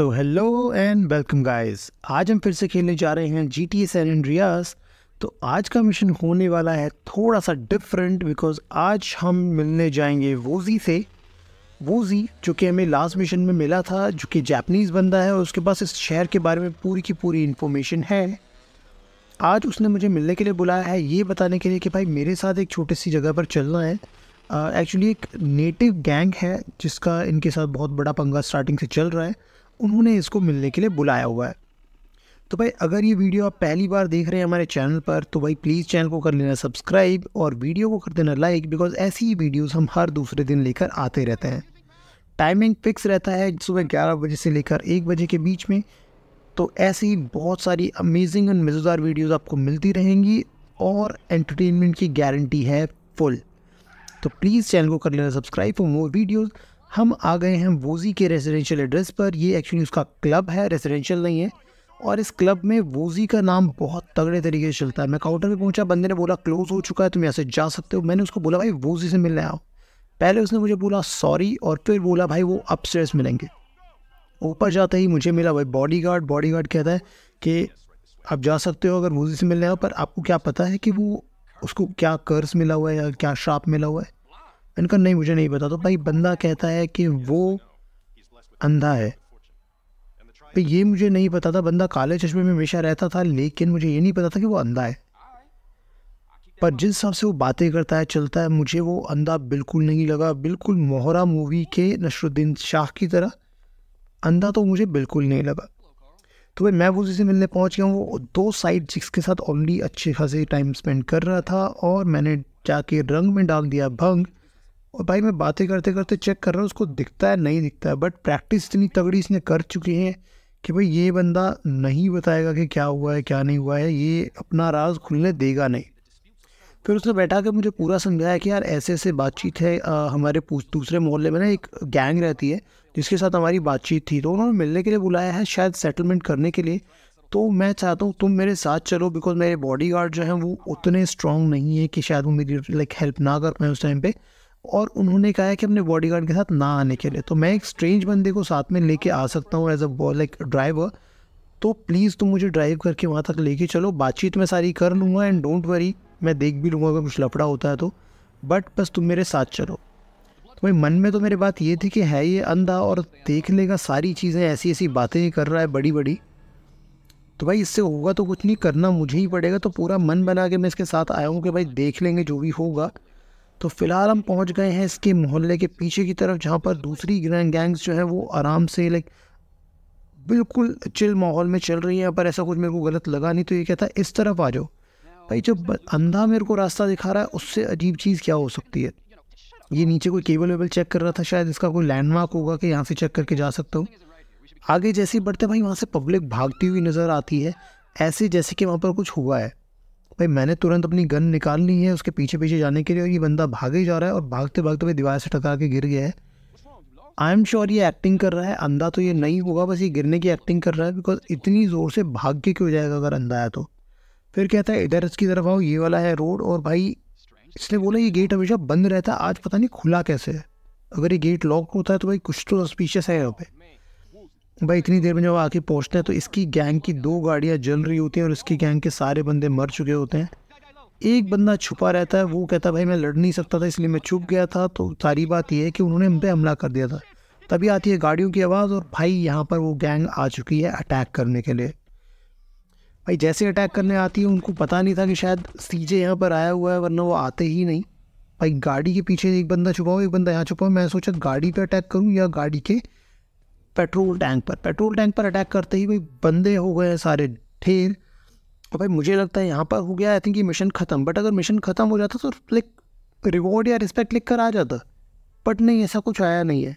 so hello and welcome guys आज हम फिर से खेलने जा रहे हैं जी टी सैन एंड्रियास तो आज का मिशन होने वाला है थोड़ा सा डिफरेंट बिकॉज आज हम मिलने जाएंगे वोजी से वोजी जो कि हमें लास्ट मिशन में मिला था जो कि जापनीज़ बंदा है और उसके पास इस शहर के बारे में पूरी की पूरी इन्फॉर्मेशन है आज उसने मुझे मिलने के लिए बुलाया है ये बताने के लिए कि भाई मेरे साथ एक छोटी सी जगह पर चलना है एक्चुअली uh, एक नेटिव गैंग है जिसका इनके साथ बहुत बड़ा पंगा स्टार्टिंग से चल रहा है उन्होंने इसको मिलने के लिए बुलाया हुआ है तो भाई अगर ये वीडियो आप पहली बार देख रहे हैं हमारे चैनल पर तो भाई प्लीज़ चैनल को कर लेना सब्सक्राइब और वीडियो को कर देना लाइक बिकॉज ऐसी ही वीडियोज़ हम हर दूसरे दिन लेकर आते रहते हैं टाइमिंग फिक्स रहता है सुबह ग्यारह बजे से लेकर एक बजे के बीच में तो ऐसी ही बहुत सारी अमेजिंग एंड मज़ेदार वीडियोज़ आपको मिलती रहेंगी और एंटरटेनमेंट की गारंटी है फुल तो प्लीज़ चैनल को कर लेना सब्सक्राइब फॉर मोर वीडियोज़ हम आ गए हैं वोजी के रेजिडेंशियल एड्रेस पर ये एक्चुअली उसका क्लब है रेजिडेंशियल नहीं है और इस क्लब में वोजी का नाम बहुत तगड़े तरीके से चलता है मैं काउंटर पे पहुंचा बंदे ने बोला क्लोज़ हो चुका है तुम यहाँ से जा सकते हो मैंने उसको बोला भाई वोजी से मिलने आओ पहले उसने मुझे बोला सॉरी और फिर बोला भाई वो अपस्टेयर्स मिलेंगे ऊपर जाते ही मुझे मिला भाई बॉडी गार्ड बॉडी गार्ड कहता है कि आप जा सकते हो अगर वोजी से मिलने आओ पर आपको क्या पता है कि वो उसको क्या कर्ज मिला हुआ है या क्या श्राप मिला हुआ है मैंने कहा नहीं मुझे नहीं पता तो भाई बंदा कहता है कि वो अंधा है भाई ये मुझे नहीं पता था बंदा काले चश्मे में हमेशा रहता था लेकिन मुझे ये नहीं पता था कि वो अंधा है पर जिस हिसाब से वो बातें करता है चलता है मुझे वो अंधा बिल्कुल नहीं लगा बिल्कुल मोहरा मूवी के नशरुद्दीन शाह की तरह अंधा तो मुझे बिल्कुल नहीं लगा तो भाई मैं वो जिसे मिलने पहुंच गया वो दो साइड चिक्स के साथ ऑलरेडी अच्छे खासे टाइम स्पेंड कर रहा था और मैंने जाके रंग में डाल दिया भंग और भाई मैं बातें करते करते चेक कर रहा हूँ उसको दिखता है नहीं दिखता है बट प्रैक्टिस इतनी तगड़ी इसने कर चुकी है कि भाई ये बंदा नहीं बताएगा कि क्या हुआ है क्या नहीं हुआ है ये अपना राज खुलने देगा नहीं फिर उसने बैठा के मुझे पूरा समझाया कि यार ऐसे ऐसे बातचीत है आ, हमारे दूसरे मोहल्ले में ना एक गैंग रहती है जिसके साथ हमारी बातचीत थी तो उन्होंने मिलने के लिए बुलाया है शायद सेटलमेंट करने के लिए तो मैं चाहता हूँ तुम मेरे साथ चलो बिकॉज मेरे बॉडी गार्ड जो हैं वो उतने स्ट्रॉन्ग नहीं है कि शायद वो मेरी लाइक हेल्प ना कर पाए उस टाइम पर और उन्होंने कहा है कि अपने बॉडी के साथ ना आने के लिए तो मैं एक स्ट्रेंज बंदे को साथ में लेके आ सकता हूँ एज अ लाइक ड्राइवर तो प्लीज़ तुम मुझे ड्राइव करके वहाँ तक लेके चलो बातचीत मैं सारी कर लूँगा एंड डोंट वरी मैं देख भी लूँगा अगर कुछ लफड़ा होता है तो बट बस तुम मेरे साथ चलो तो भाई मन में तो मेरी बात ये थी कि है ये अंधा और देख लेगा सारी चीज़ें ऐसी ऐसी बातें कर रहा है बड़ी बड़ी तो भाई इससे होगा तो कुछ नहीं करना मुझे ही पड़ेगा तो पूरा मन बना के मैं इसके साथ आया हूँ कि भाई देख लेंगे जो भी होगा तो फ़िलहाल हम पहुंच गए हैं इसके मोहल्ले के पीछे की तरफ जहाँ पर दूसरी गैंग्स जो है वो आराम से लाइक बिल्कुल चिल माहौल में चल रही है पर ऐसा कुछ मेरे को गलत लगा नहीं तो ये कहता इस तरफ आ जाओ भाई जब अंधा मेरे को रास्ता दिखा रहा है उससे अजीब चीज़ क्या हो सकती है ये नीचे कोई केबल वेबल चेक कर रहा था शायद इसका कोई लैंडमार्क होगा कि यहाँ से चेक करके जा सकता हूँ आगे जैसे ही बढ़ते भाई वहाँ से पब्लिक भागती हुई नज़र आती है ऐसे जैसे कि वहाँ पर कुछ हुआ है भाई मैंने तुरंत अपनी गन निकाल ली है उसके पीछे पीछे जाने के लिए और ये बंदा भागे ही जा रहा है और भागते भागते भाई दीवार से टकरा के गिर गया है आई एम श्योर ये एक्टिंग कर रहा है अंधा तो ये नहीं होगा बस ये गिरने की एक्टिंग कर रहा है बिकॉज इतनी ज़ोर से भाग के क्यों जाएगा अगर अंधा है तो फिर कहता है इधर इसकी तरफ आओ ये वाला है रोड और भाई इसने बोला ये गेट हमेशा बंद रहता है आज पता नहीं खुला कैसे है अगर ये गेट लॉक होता है तो भाई कुछ तो सस्पिशियस है यहाँ पर भाई इतनी देर में जब आके पहुँचते हैं तो इसकी गैंग की दो गाड़ियाँ जल रही होती हैं और इसकी गैंग के सारे बंदे मर चुके होते हैं एक बंदा छुपा रहता है वो कहता है भाई मैं लड़ नहीं सकता था इसलिए मैं छुप गया था तो सारी बात यह है कि उन्होंने हम पे हमला कर दिया था तभी आती है गाड़ियों की आवाज़ और भाई यहाँ पर वो गैंग आ चुकी है अटैक करने के लिए भाई जैसे अटैक करने आती है उनको पता नहीं था कि शायद सीजे यहाँ पर आया हुआ है वरना वो आते ही नहीं भाई गाड़ी के पीछे एक बंदा छुपा एक बंदा यहाँ छुपा मैं सोचा गाड़ी पे अटैक करूँ या गाड़ी के पेट्रोल टैंक पर पेट्रोल टैंक पर अटैक करते ही भाई बंदे हो गए सारे ढेर और भाई मुझे लगता है यहाँ पर हो गया आई थिंक ये मिशन ख़त्म बट अगर मिशन ख़त्म हो जाता तो लाइक रिवॉर्ड या रिस्पेक्ट लिख कर आ जाता बट नहीं ऐसा कुछ आया नहीं है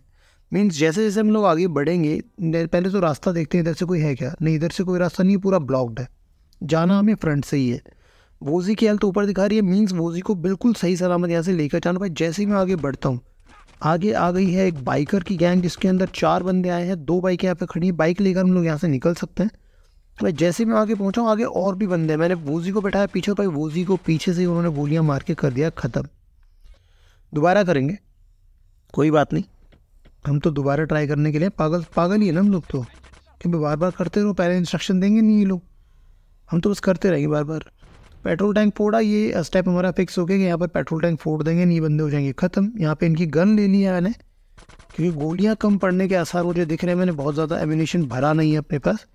मीन्स जैसे जैसे हम लोग आगे बढ़ेंगे पहले तो रास्ता देखते हैं इधर से कोई है क्या नहीं इधर से कोई रास्ता नहीं पूरा ब्लॉक्ड है जाना हमें फ्रंट से ही है वोजी की हेल्थ तो ऊपर दिखा रही है मीन्स वोजी को बिल्कुल सही सलामत यहाँ से लेकर जाना भाई जैसे ही मैं आगे बढ़ता हूँ आगे आ गई है एक बाइकर की गैंग जिसके अंदर चार बंदे आए हैं दो बाइकें यहाँ पे खड़ी हैं बाइक लेकर हम लोग यहाँ से निकल सकते हैं भाई जैसे मैं आगे पहुँचाऊँ आगे और भी बंदे हैं मैंने वोजी को बैठाया पीछे भाई वोजी को पीछे से ही उन्होंने गोलियाँ मार के कर दिया ख़त्म दोबारा करेंगे कोई बात नहीं हम तो दोबारा ट्राई करने के लिए पागल पागल ही है ना हम लोग तो क्योंकि बार बार करते रहो पहले इंस्ट्रक्शन देंगे नहीं ये लोग हम तो बस करते रहेंगे बार बार पेट्रोल टैंक फोड़ा ये स्टेप हमारा फिक्स हो गया कि यहाँ पर पेट्रोल टैंक फोड़ देंगे नहीं बंदे हो जाएंगे ख़त्म यहाँ पे इनकी गन ले ली है मैंने क्योंकि गोलियाँ कम पड़ने के आसार मुझे दिख रहे हैं मैंने बहुत ज़्यादा एमिनेशन भरा नहीं है अपने पास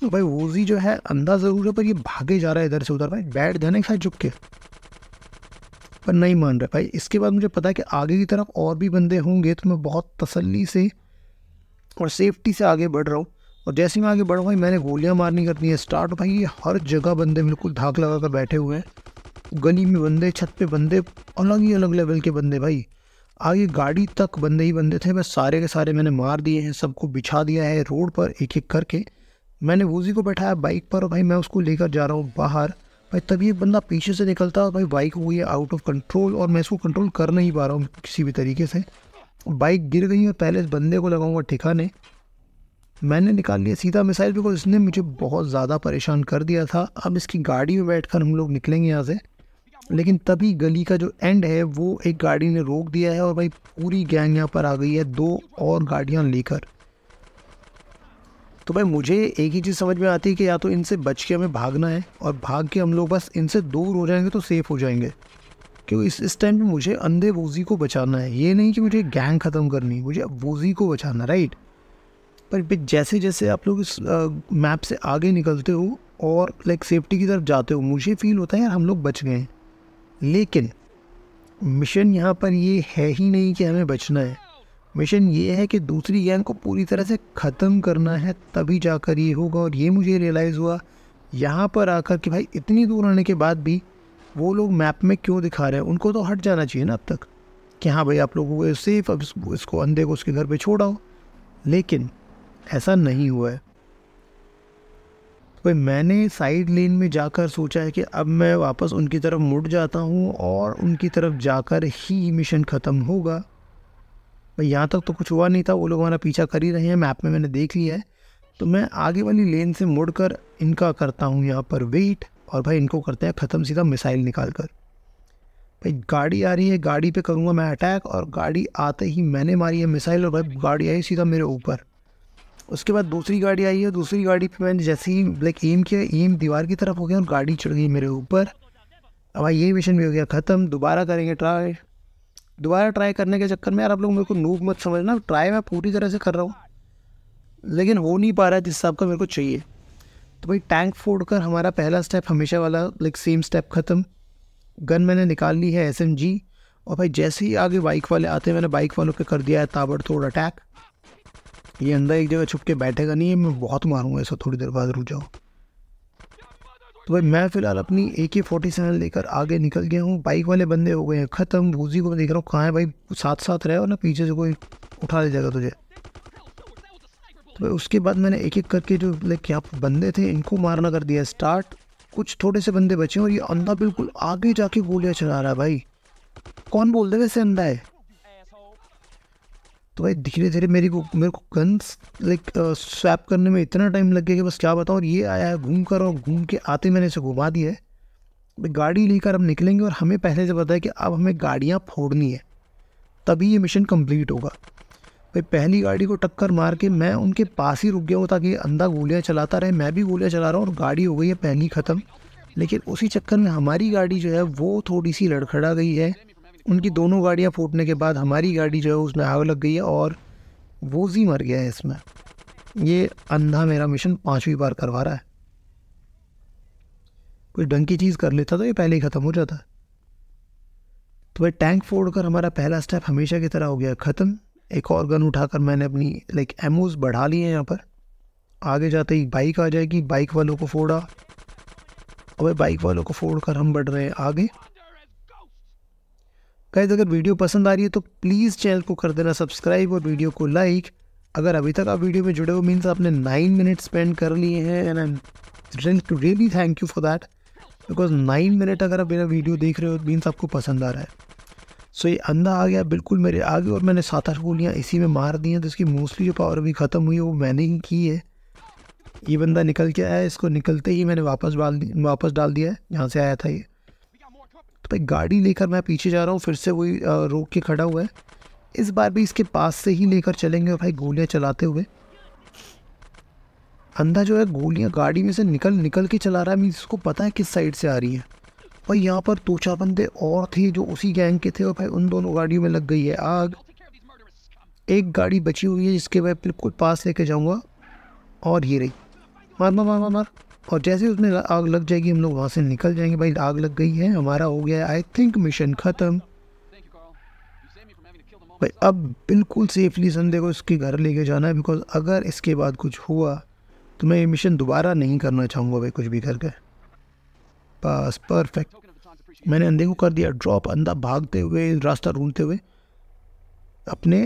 तो भाई वोजी जो है अंदा ज़रूर है पर ये भागे जा रहा है इधर से उधर भाई बैठ जाने के साथ झुक के पर नहीं मान रहा भाई इसके बाद मुझे पता है कि आगे की तरफ और भी बंदे होंगे तो मैं बहुत तसली से और सेफ्टी से आगे बढ़ रहा हूँ और जैसे मैं आगे बढ़ूँगा भाई मैंने गोलियाँ मारनी करनी है स्टार्ट भाई ये हर जगह बंदे बिल्कुल धाक लगा कर बैठे हुए हैं गली में बंदे छत पे बंदे अलग ही अलग लेवल के बंदे भाई आगे गाड़ी तक बंदे ही बंदे थे मैं सारे के सारे मैंने मार दिए हैं सबको बिछा दिया है रोड पर एक एक करके मैंने वोजी को बैठाया बाइक पर भाई मैं उसको लेकर जा रहा हूँ बाहर भाई तभी एक बंदा पीछे से निकलता है भाई बाइक हुई है आउट ऑफ कंट्रोल और मैं इसको कंट्रोल कर नहीं पा रहा हूँ किसी भी तरीके से बाइक गिर गई और पहले इस बंदे को लगाऊंगा ठिकाने मैंने निकाल लिया सीधा मिसाइल बिकॉज इसने मुझे बहुत ज़्यादा परेशान कर दिया था अब इसकी गाड़ी में बैठकर हम लोग निकलेंगे यहाँ से लेकिन तभी गली का जो एंड है वो एक गाड़ी ने रोक दिया है और भाई पूरी गैंग यहाँ पर आ गई है दो और गाड़ियाँ लेकर तो भाई मुझे एक ही चीज़ समझ में आती है कि या तो इनसे बच के हमें भागना है और भाग के हम लोग बस इनसे दूर हो जाएंगे तो सेफ़ हो जाएंगे क्योंकि इस इस टाइम पे मुझे अंधे वोजी को बचाना है ये नहीं कि मुझे गैंग ख़त्म करनी मुझे वोजी को बचाना राइट पर जैसे जैसे आप लोग इस मैप से आगे निकलते हो और लाइक सेफ्टी की तरफ जाते हो मुझे फील होता है यार हम लोग बच गए हैं लेकिन मिशन यहाँ पर ये है ही नहीं कि हमें बचना है मिशन ये है कि दूसरी गैंग को पूरी तरह से ख़त्म करना है तभी जाकर ये होगा और ये मुझे रियलाइज़ हुआ यहाँ पर आकर कि भाई इतनी दूर आने के बाद भी वो लोग मैप में क्यों दिखा रहे हैं उनको तो हट जाना चाहिए ना अब तक कि हाँ भाई आप लोगों को सेफ अब इसको अंधे को उसके घर छोड़ा छोड़ाओ लेकिन ऐसा नहीं हुआ है भाई मैंने साइड लेन में जाकर सोचा है कि अब मैं वापस उनकी तरफ मुड़ जाता हूँ और उनकी तरफ जाकर ही मिशन ख़त्म होगा भाई यहाँ तक तो कुछ हुआ नहीं था वो लोग हमारा पीछा कर ही रहे हैं मैप में मैंने देख लिया है तो मैं आगे वाली लेन से मुड़ कर इनका करता हूँ यहाँ पर वेट और भाई इनको करते हैं ख़त्म सीधा मिसाइल निकाल कर भाई गाड़ी आ रही है गाड़ी पे करूँगा मैं अटैक और गाड़ी आते ही मैंने मारी है मिसाइल और भाई गाड़ी आई सीधा मेरे ऊपर उसके बाद दूसरी गाड़ी आई है दूसरी गाड़ी पे मैंने जैसे ही ब्लैक एम किया एम दीवार की तरफ हो गया और गाड़ी चढ़ गई मेरे ऊपर अब भाई ये मिशन भी हो गया ख़त्म दोबारा करेंगे ट्राई दोबारा ट्राई करने के चक्कर में यार आप लोग मेरे को नूब मत समझना ट्राई मैं पूरी तरह से कर रहा हूँ लेकिन हो नहीं पा रहा है जिस हिसाब का मेरे को चाहिए तो भाई टैंक फोड़ कर हमारा पहला स्टेप हमेशा वाला लाइक सेम स्टेप ख़त्म गन मैंने निकाल ली है एस और भाई जैसे ही आगे बाइक वाले आते हैं मैंने बाइक वालों पे कर दिया है ताबड़तोड़ अटैक ये अंदर एक जगह छुप के बैठेगा नहीं मैं बहुत मारूंगा ऐसा थोड़ी देर बाद रुक जाओ तो भाई मैं फ़िलहाल अपनी ए के फोर्टी सेवन लेकर आगे निकल गया हूँ बाइक वाले बंदे हो गए हैं ख़त्म भूजी को देख रहा हूँ कहाँ है भाई साथ साथ रहे और ना पीछे से कोई उठा ले जाएगा तुझे तो भाई उसके बाद मैंने एक एक करके जो लाइक क्या बंदे थे इनको मारना कर दिया स्टार्ट कुछ थोड़े से बंदे बचे और ये अंधा बिल्कुल आगे जाके गोलियाँ चला रहा है भाई कौन बोल दे वैसे अंधा है भाई धीरे धीरे मेरी को मेरे को गन्स लाइक स्वैप करने में इतना टाइम लग गया कि बस क्या बताऊँ और ये आया है घूम कर और घूम के आते मैंने इसे घुमा दिया है गाड़ी लेकर हम निकलेंगे और हमें पहले से पता है कि अब हमें गाड़ियाँ फोड़नी है तभी ये मिशन कम्प्लीट होगा भाई पहली गाड़ी को टक्कर मार के मैं उनके पास ही रुक गया हूँ ताकि अंधा गोलियाँ चलाता रहे मैं भी गोलियाँ चला रहा हूँ और गाड़ी हो गई है पहली ख़त्म लेकिन उसी चक्कर में हमारी गाड़ी जो है वो थोड़ी सी लड़खड़ा गई है उनकी दोनों गाड़ियाँ फूटने के बाद हमारी गाड़ी जो है उसमें आग लग गई है और वो जी मर गया है इसमें ये अंधा मेरा मिशन पाँचवीं बार करवा रहा है कुछ ढंग की चीज़ कर लेता तो ये पहले ही ख़त्म हो जाता तो वह टैंक फोड़ कर हमारा पहला स्टेप हमेशा की तरह हो गया ख़त्म एक और गन उठाकर मैंने अपनी लाइक एमोज बढ़ा लिए हैं यहाँ पर आगे जाते ही बाइक आ जाएगी बाइक वालों को फोड़ा और बाइक वालों को फोड़ कर हम बढ़ रहे हैं आगे गाइज अगर वीडियो पसंद आ रही है तो प्लीज़ चैनल को कर देना सब्सक्राइब और वीडियो को लाइक अगर अभी तक आप वीडियो में जुड़े हो मीन्स आपने नाइन मिनट स्पेंड कर लिए हैं and I am too really thank you for that because nine minute अगर आप मेरा वीडियो देख रहे हो मीन्स आपको पसंद आ रहा है सो so, ये अंधा आ गया बिल्कुल मेरे आगे और मैंने सात आठ गोलियाँ इसी में मार दी हैं तो इसकी मोस्टली जो पावर अभी ख़त्म हुई है वो मैंने ही की है ये बंदा निकल के आया इसको निकलते ही मैंने वापस डाल वापस डाल दिया है जहाँ से आया था ये तो भाई गाड़ी लेकर मैं पीछे जा रहा हूँ फिर से वही रोक के खड़ा हुआ है इस बार भी इसके पास से ही लेकर चलेंगे और भाई गोलियाँ चलाते हुए अंधा जो है गोलियाँ गाड़ी में से निकल निकल के चला रहा है मीन उसको पता है किस साइड से आ रही है और यहाँ पर दो चार बंदे और थे जो उसी गैंग के थे और भाई उन दोनों गाड़ियों में लग गई है आग एक गाड़ी बची हुई है जिसके मैं बिल्कुल पास लेके जाऊँगा और ये रही मार मार मार मार मार और जैसे उसमें आग लग जाएगी हम लोग वहाँ से निकल जाएंगे भाई आग लग गई है हमारा हो गया आई थिंक मिशन ख़त्म भाई अब बिल्कुल सेफली संदे को इसके घर लेके जाना है बिकॉज अगर इसके बाद कुछ हुआ तो मैं ये मिशन दोबारा नहीं करना चाहूँगा भाई कुछ भी करके बस परफेक्ट मैंने अंधे को कर दिया ड्रॉप अंधा भागते हुए रास्ता ढूंढते हुए अपने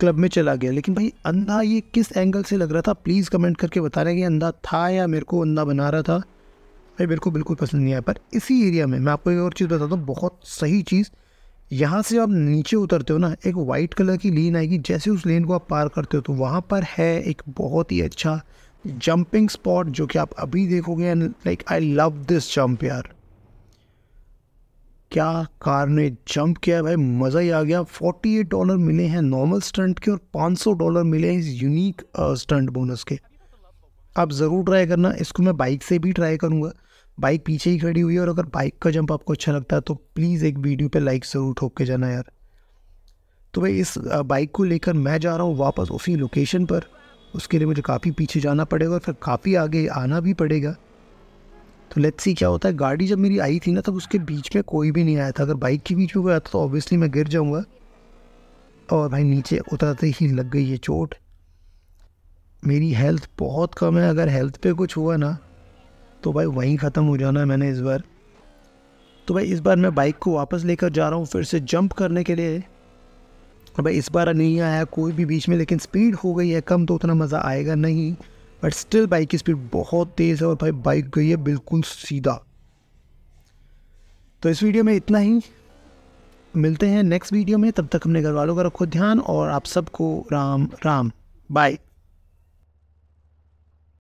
क्लब में चला गया लेकिन भाई अंधा ये किस एंगल से लग रहा था प्लीज़ कमेंट करके बता रहे कि अंधा था या मेरे को अंधा बना रहा था भाई मेरे को बिल्कुल पसंद नहीं आया पर इसी एरिया में मैं आपको एक और चीज़ बताता हूँ बहुत सही चीज़ यहाँ से आप नीचे उतरते हो ना एक वाइट कलर की लेन आएगी जैसे उस लेन को आप पार करते हो तो वहाँ पर है एक बहुत ही अच्छा जंपिंग स्पॉट जो कि आप अभी देखोगे and like I love this jump यार क्या कार ने जंप किया भाई मज़ा ही आ गया 48 डॉलर मिले हैं नॉर्मल स्टंट के और 500 डॉलर मिले हैं इस यूनिक स्टंट बोनस के आप ज़रूर ट्राई करना इसको मैं बाइक से भी ट्राई करूँगा बाइक पीछे ही खड़ी हुई है और अगर बाइक का जंप आपको अच्छा लगता है तो प्लीज़ एक वीडियो पे लाइक ज़रूर ठोक के जाना यार तो भाई इस बाइक uh, को लेकर मैं जा रहा हूँ वापस उसी लोकेशन पर उसके लिए मुझे काफ़ी पीछे जाना पड़ेगा और फिर काफ़ी आगे आना भी पड़ेगा तो लेट्स सी क्या होता है गाड़ी जब मेरी आई थी ना तब उसके बीच में कोई भी नहीं आया था अगर बाइक के बीच में कोई आता तो ऑब्वियसली मैं गिर जाऊँगा और भाई नीचे उतरते ही लग गई ये चोट मेरी हेल्थ बहुत कम है अगर हेल्थ पे कुछ हुआ ना तो भाई वहीं ख़त्म हो जाना है मैंने इस बार तो भाई इस बार मैं बाइक को वापस लेकर जा रहा हूँ फिर से जंप करने के लिए और भाई इस बार नहीं आया कोई भी बीच में लेकिन स्पीड हो गई है कम तो उतना मज़ा आएगा नहीं बट स्टिल बाइक की स्पीड बहुत तेज़ है और भाई बाइक गई है बिल्कुल सीधा तो इस वीडियो में इतना ही मिलते हैं नेक्स्ट वीडियो में तब तक अपने घर वालों का रखो ध्यान और आप सबको राम राम बाय